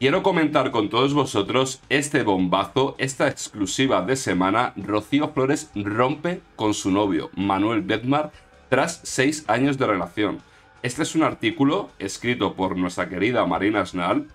Quiero comentar con todos vosotros este bombazo, esta exclusiva de semana. Rocío Flores rompe con su novio, Manuel Bedmar, tras seis años de relación. Este es un artículo escrito por nuestra querida Marina Snal.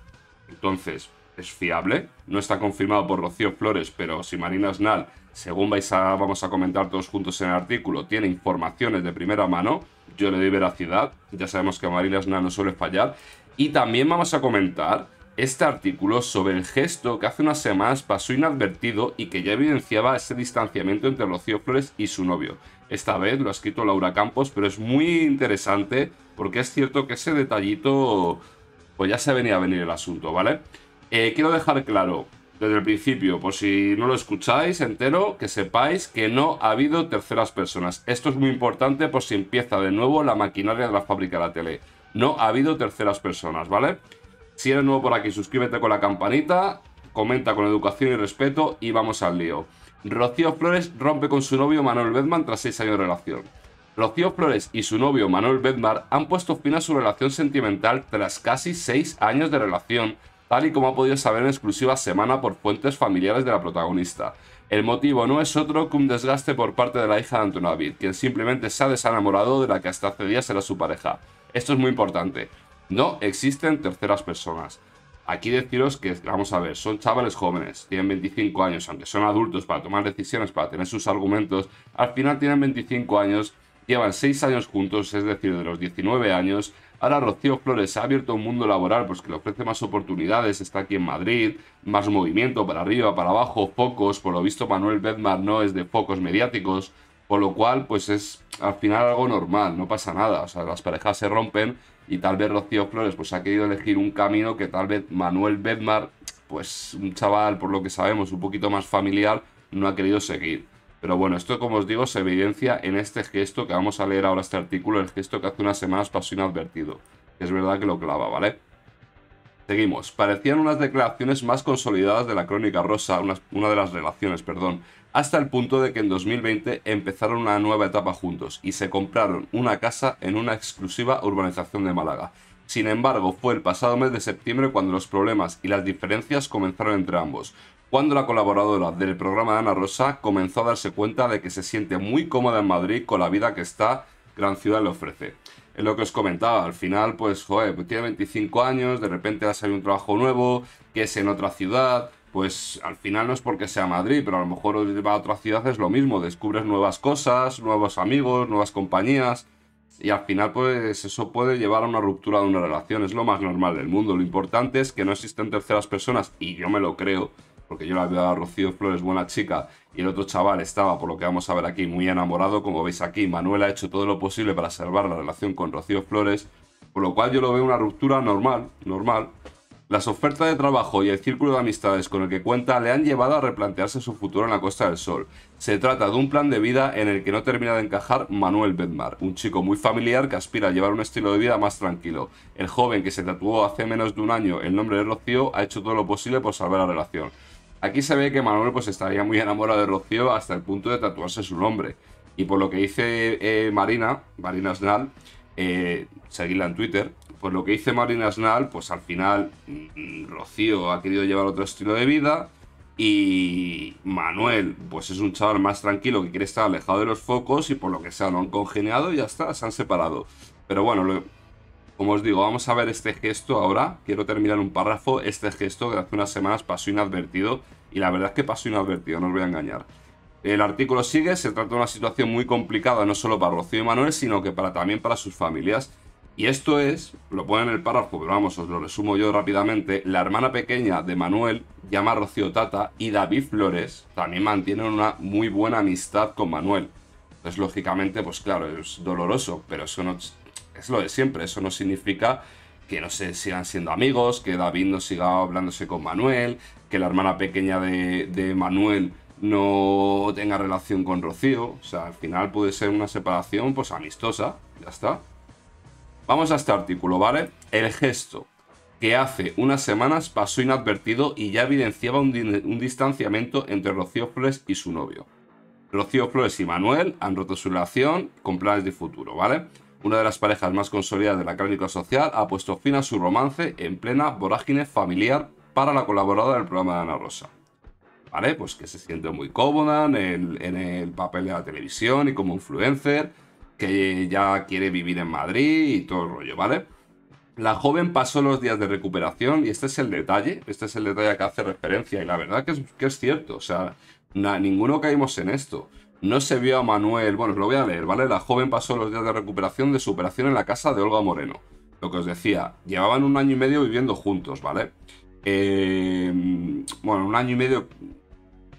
Entonces, es fiable. No está confirmado por Rocío Flores, pero si Marina Snal, según vais a, vamos a comentar todos juntos en el artículo, tiene informaciones de primera mano, yo le doy veracidad. Ya sabemos que Marina Snal no suele fallar. Y también vamos a comentar este artículo sobre el gesto que hace unas semanas pasó inadvertido y que ya evidenciaba ese distanciamiento entre los Flores y su novio. Esta vez lo ha escrito Laura Campos, pero es muy interesante porque es cierto que ese detallito, pues ya se venía a venir el asunto, ¿vale? Eh, quiero dejar claro desde el principio, por si no lo escucháis entero, que sepáis que no ha habido terceras personas. Esto es muy importante por si empieza de nuevo la maquinaria de la fábrica de la tele. No ha habido terceras personas, ¿vale? Si eres nuevo por aquí, suscríbete con la campanita, comenta con educación y respeto y vamos al lío. Rocío Flores rompe con su novio Manuel Bedman tras 6 años de relación. Rocío Flores y su novio Manuel Bedmar han puesto fin a su relación sentimental tras casi 6 años de relación, tal y como ha podido saber en exclusiva semana por fuentes familiares de la protagonista. El motivo no es otro que un desgaste por parte de la hija de Antonavid, quien simplemente se ha desenamorado de la que hasta hace días era su pareja. Esto es muy importante. No existen terceras personas. Aquí deciros que, vamos a ver, son chavales jóvenes, tienen 25 años, aunque son adultos para tomar decisiones, para tener sus argumentos, al final tienen 25 años, llevan 6 años juntos, es decir, de los 19 años. Ahora Rocío Flores ha abierto un mundo laboral pues, que le ofrece más oportunidades, está aquí en Madrid, más movimiento para arriba, para abajo, focos, por lo visto Manuel Bedmar no es de focos mediáticos, por lo cual pues es al final algo normal, no pasa nada, o sea, las parejas se rompen, y tal vez Rocío Flores pues ha querido elegir un camino que tal vez Manuel Bedmar, pues un chaval por lo que sabemos un poquito más familiar, no ha querido seguir. Pero bueno, esto como os digo se evidencia en este gesto que vamos a leer ahora este artículo, el gesto que hace unas semanas pasó inadvertido. Es verdad que lo clava, ¿vale? Seguimos. Parecían unas declaraciones más consolidadas de la Crónica Rosa, una, de las relaciones, perdón, hasta el punto de que en 2020 empezaron una nueva etapa juntos y se compraron una casa en una exclusiva urbanización de Málaga. Sin embargo, fue el pasado mes de septiembre cuando los problemas y las diferencias comenzaron entre ambos, cuando la colaboradora del programa de Ana Rosa comenzó a darse cuenta de que se siente muy cómoda en Madrid con la vida que esta gran ciudad le ofrece es lo que os comentaba, al final, pues, joder, pues tiene 25 años, de repente va a un trabajo nuevo, que es en otra ciudad, pues al final no es porque sea Madrid, pero a lo mejor va a otra ciudad es lo mismo, descubres nuevas cosas, nuevos amigos, nuevas compañías, y al final, pues, eso puede llevar a una ruptura de una relación, es lo más normal del mundo, lo importante es que no existen terceras personas, y yo me lo creo, porque yo la veo a Rocío Flores buena chica y el otro chaval estaba, por lo que vamos a ver aquí, muy enamorado. Como veis aquí, Manuel ha hecho todo lo posible para salvar la relación con Rocío Flores, por lo cual yo lo veo una ruptura normal, normal. Las ofertas de trabajo y el círculo de amistades con el que cuenta le han llevado a replantearse su futuro en la Costa del Sol. Se trata de un plan de vida en el que no termina de encajar Manuel Bedmar, un chico muy familiar que aspira a llevar un estilo de vida más tranquilo. El joven que se tatuó hace menos de un año el nombre de Rocío ha hecho todo lo posible por salvar la relación. Aquí se ve que Manuel pues estaría muy enamorado de Rocío hasta el punto de tatuarse su nombre. Y por lo que dice eh, Marina, Marina Snal, eh, seguirla en Twitter, por lo que dice Marina Snal, pues al final mm, Rocío ha querido llevar otro estilo de vida y Manuel pues es un chaval más tranquilo que quiere estar alejado de los focos y por lo que sea lo han congeniado y ya está, se han separado. Pero bueno, lo, como os digo, vamos a ver este gesto ahora. Quiero terminar un párrafo. Este gesto que hace unas semanas pasó inadvertido. Y la verdad es que pasó inadvertido, no os voy a engañar. El artículo sigue, se trata de una situación muy complicada, no solo para Rocío y Manuel, sino que para, también para sus familias. Y esto es, lo pone en el párrafo, pero vamos, os lo resumo yo rápidamente. La hermana pequeña de Manuel llama Rocío Tata y David Flores también mantienen una muy buena amistad con Manuel. Entonces, lógicamente, pues claro, es doloroso, pero eso no es lo de siempre. Eso no significa que no se sigan siendo amigos, que David no siga hablándose con Manuel, que la hermana pequeña de, Manuel no tenga relación con Rocío. O sea, al final puede ser una separación pues amistosa. Ya está. Vamos a este artículo, ¿vale? El gesto que hace unas semanas pasó inadvertido y ya evidenciaba un, un distanciamiento entre Rocío Flores y su novio. Rocío Flores y Manuel han roto su relación con planes de futuro, ¿vale? Una de las parejas más consolidadas de la crónica social ha puesto fin a su romance en plena vorágine familiar para la colaboradora del programa de Ana Rosa. ¿Vale? Pues que se siente muy cómoda en el, papel de la televisión y como influencer, que ya quiere vivir en Madrid y todo el rollo, ¿vale? La joven pasó los días de recuperación y este es el detalle, este es el detalle que hace referencia y la verdad que es, que es cierto, o sea, ninguno caímos en esto. No se vio a Manuel. Bueno, os lo voy a leer, ¿vale? La joven pasó los días de recuperación de su operación en la casa de Olga Moreno. Lo que os decía, llevaban un año y medio viviendo juntos, ¿vale? Em, bueno, un año y medio.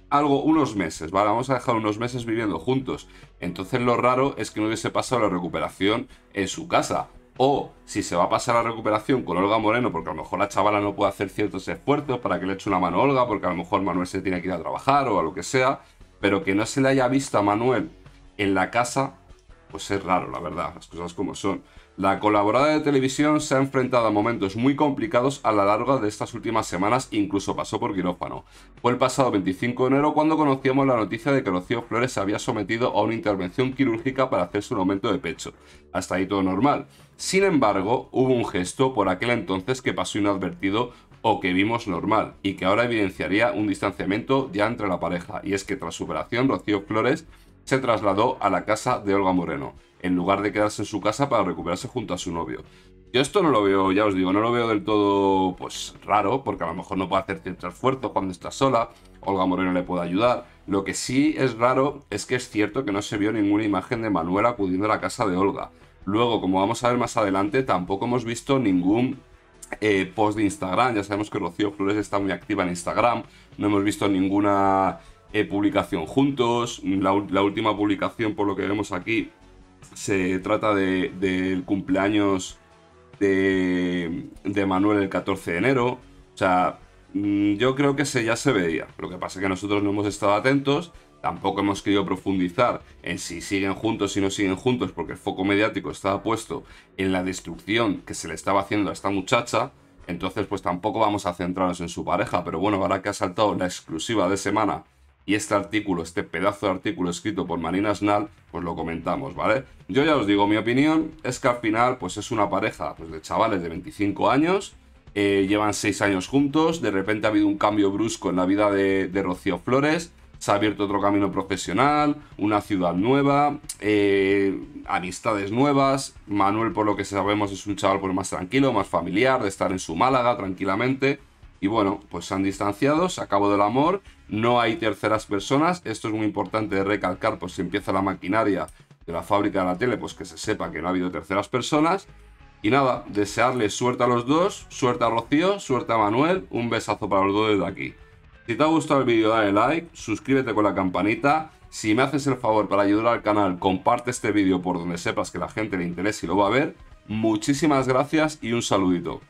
Algo, unos meses, ¿vale? Vamos a dejar unos meses viviendo juntos. Entonces lo raro es que no hubiese pasado la recuperación en su casa. O si se va a pasar la recuperación con Olga Moreno, porque a lo mejor la chavala no puede hacer ciertos esfuerzos para que le eche una mano a Olga, porque a lo mejor Manuel se tiene que ir a trabajar o a lo que sea pero que no se le haya visto a Manuel en la casa, pues es raro, la verdad, las cosas como son. La colaboradora de televisión se ha enfrentado a momentos muy complicados a la larga de estas últimas semanas, incluso pasó por quirófano. Fue el pasado 25 de enero cuando conocíamos la noticia de que Rocío Flores se había sometido a una intervención quirúrgica para hacerse un aumento de pecho. Hasta ahí todo normal. Sin embargo, hubo un gesto por aquel entonces que pasó inadvertido o que vimos normal y que ahora evidenciaría un distanciamiento ya entre la pareja, y es que tras su operación Rocío Flores se trasladó a la casa de Olga Moreno, en lugar de quedarse en su casa para recuperarse junto a su novio. Yo esto no lo veo, ya os digo, no lo veo del todo pues raro, porque a lo mejor no puede hacer cierto esfuerzo cuando está sola, Olga Moreno le puede ayudar. Lo que sí es raro es que es cierto que no se vio ninguna imagen de Manuel acudiendo a la casa de Olga. Luego, como vamos a ver más adelante, tampoco hemos visto ningún eh, post de Instagram. Ya sabemos que Rocío Flores está muy activa en Instagram. No hemos visto ninguna eh, publicación juntos. La, última publicación, por lo que vemos aquí, se trata del cumpleaños de, Manuel el 14 de enero. O sea, mm, yo creo que se, ya se veía. Lo que pasa es que nosotros no hemos estado atentos Tampoco hemos querido profundizar en si siguen juntos, si no siguen juntos, porque el foco mediático estaba puesto en la destrucción que se le estaba haciendo a esta muchacha. Entonces, pues tampoco vamos a centrarnos en su pareja. Pero bueno, ahora que ha saltado la exclusiva de semana y este artículo, este pedazo de artículo escrito por Marina Snal, pues lo comentamos, ¿vale? Yo ya os digo, mi opinión es que al final, pues es una pareja pues, de chavales de 25 años, eh, llevan 6 años juntos, de repente ha habido un cambio brusco en la vida de Rocío Flores, se ha abierto otro camino profesional, una ciudad nueva, eh, amistades nuevas. Manuel, por lo que sabemos, es un chaval pues, más tranquilo, más familiar, de estar en su Málaga tranquilamente. Y bueno, pues se han distanciado, se acabó del amor, no hay terceras personas. Esto es muy importante de recalcar, pues si empieza la maquinaria de la fábrica de la tele, pues que se sepa que no ha habido terceras personas. Y nada, desearle suerte a los dos, suerte a Rocío, suerte a Manuel, un besazo para los dos desde aquí. Si te ha gustado el vídeo dale like, suscríbete con la campanita. Si me haces el favor para ayudar al canal, comparte este vídeo por donde sepas que la gente le interesa y lo va a ver. Muchísimas gracias y un saludito.